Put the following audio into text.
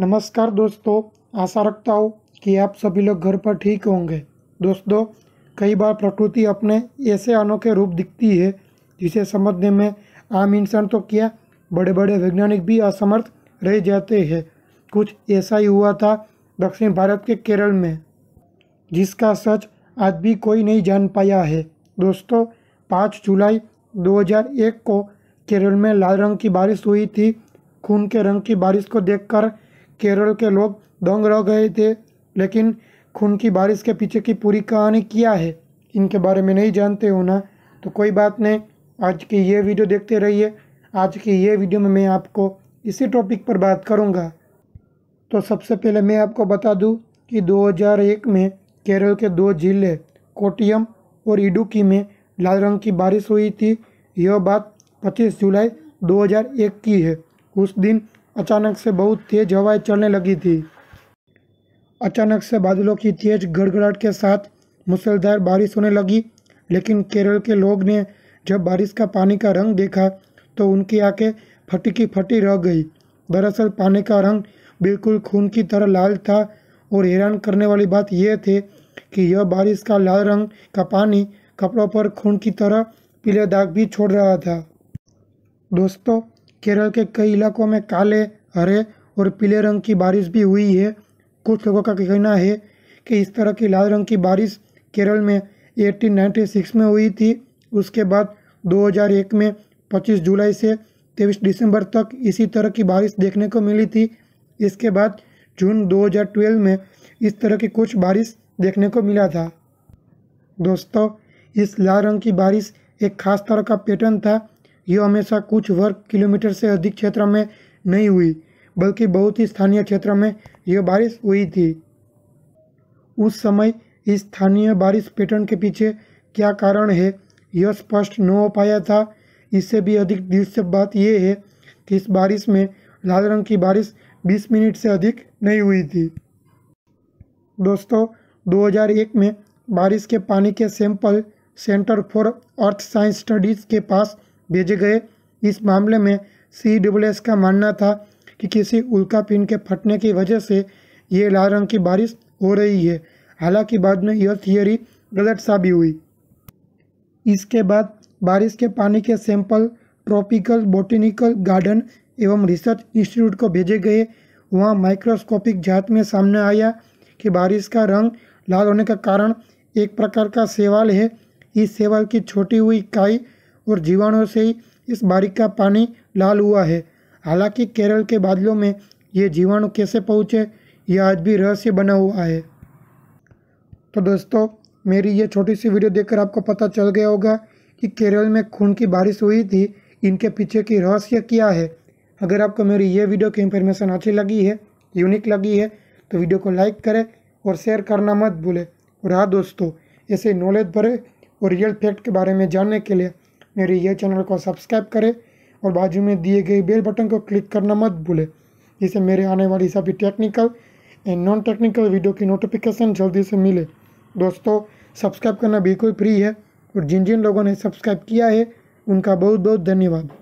नमस्कार दोस्तों आशा रखता हूँ कि आप सभी लोग घर पर ठीक होंगे दोस्तों कई बार प्रकृति अपने ऐसे अनोखे रूप दिखती है जिसे समझने में आम इंसान तो क्या बड़े बड़े वैज्ञानिक भी असमर्थ रह जाते हैं कुछ ऐसा ही हुआ था दक्षिण भारत के केरल में जिसका सच आज भी कोई नहीं जान पाया है दोस्तों पाँच जुलाई 2001 को केरल में लाल रंग की बारिश हुई थी खून के रंग की बारिश को देखकर केरल के लोग दंग रह गए थे लेकिन खून की बारिश के पीछे की पूरी कहानी क्या है इनके बारे में नहीं जानते हो ना तो कोई बात नहीं आज की ये वीडियो देखते रहिए आज की ये वीडियो में मैं आपको इसी टॉपिक पर बात करूँगा तो सबसे पहले मैं आपको बता दूँ कि 2001 में केरल के दो जिले कोटियम और इडुकी में लाल रंग की बारिश हुई थी यह बात 25 जुलाई 2001 की है उस दिन अचानक से बहुत तेज हवाएं चलने लगी थी अचानक से बादलों की तेज गड़गड़ाहट के साथ मूसलधार बारिश होने लगी लेकिन केरल के लोग ने जब बारिश का पानी का रंग देखा तो उनकी आंखें फटी की फटी रह गई दरअसल पानी का रंग बिल्कुल खून की तरह लाल था और हैरान करने वाली बात यह थी कि यह बारिश का लाल रंग का पानी कपड़ों पर खून की तरह पीले दाग भी छोड़ रहा था दोस्तों केरल के कई इलाकों में काले हरे और पीले रंग की बारिश भी हुई है कुछ लोगों का कहना है कि इस तरह की लाल रंग की बारिश केरल में 1896 में हुई थी उसके बाद 2001 में 25 जुलाई से 23 दिसंबर तक इसी तरह की बारिश देखने को मिली थी इसके बाद जून 2012 में इस तरह की कुछ बारिश देखने को मिला था दोस्तों इस लाल रंग की बारिश एक खास तरह का पैटर्न था यह हमेशा कुछ वर्ग किलोमीटर से अधिक क्षेत्र में नहीं हुई बल्कि बहुत ही स्थानीय क्षेत्र में यह बारिश हुई थी उस समय इस स्थानीय बारिश पैटर्न के पीछे क्या कारण है यह स्पष्ट न हो पाया था इससे भी अधिक दिलचस्प बात यह है कि इस बारिश में लाल रंग की बारिश 20 मिनट से अधिक नहीं हुई थी दोस्तों 2001 में बारिश के पानी के sample centre for earth science studies के पास भेजे गए इस मामले में सी का मानना था कि किसी उल्का पिन के फटने की वजह से ये लाल रंग की बारिश हो रही है हालांकि बाद में यह थियोरी गलत साबित हुई इसके बाद बारिश के पानी के सैंपल ट्रॉपिकल बोटेनिकल गार्डन एवं रिसर्च इंस्टीट्यूट को भेजे गए वहाँ माइक्रोस्कोपिक जांच में सामने आया कि बारिश का रंग लाल होने का कारण एक प्रकार का सेवाल है इस सेवाल की छोटी हुई काई और जीवाणुओं से ही इस बारिश का पानी लाल हुआ है हालांकि केरल के बादलों में ये जीवाणु कैसे पहुँचे यह आज भी रहस्य बना हुआ है तो दोस्तों मेरी ये छोटी सी वीडियो देखकर आपको पता चल गया होगा कि केरल में खून की बारिश हुई थी इनके पीछे की रहस्य क्या है अगर आपको मेरी ये वीडियो की इन्फॉर्मेशन अच्छी लगी है यूनिक लगी है तो वीडियो को लाइक करें और शेयर करना मत भूलें और हाँ दोस्तों ऐसे नॉलेज भरे और रियल फैक्ट के बारे में जानने के लिए मेरे यह चैनल को सब्सक्राइब करें और बाजू में दिए गए बेल बटन को क्लिक करना मत भूलें जिससे मेरे आने वाली सभी technical and non technical video की नोटिफिकेशन जल्दी से मिले दोस्तों सब्सक्राइब करना बिल्कुल फ्री है और जिन जिन लोगों ने सब्सक्राइब किया है उनका बहुत बहुत धन्यवाद